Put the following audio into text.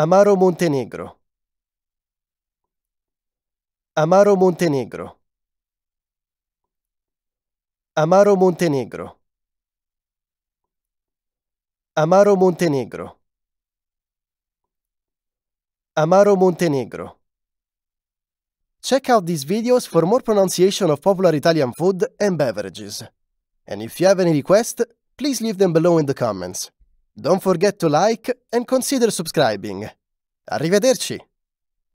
Amaro Montenegro. Amaro Montenegro. Amaro Montenegro. Amaro Montenegro. Amaro Montenegro. Check out these videos for more pronunciation of popular Italian food and beverages. And if you have any requests, please leave them below in the comments. Don't forget to like and consider subscribing. Arrivederci!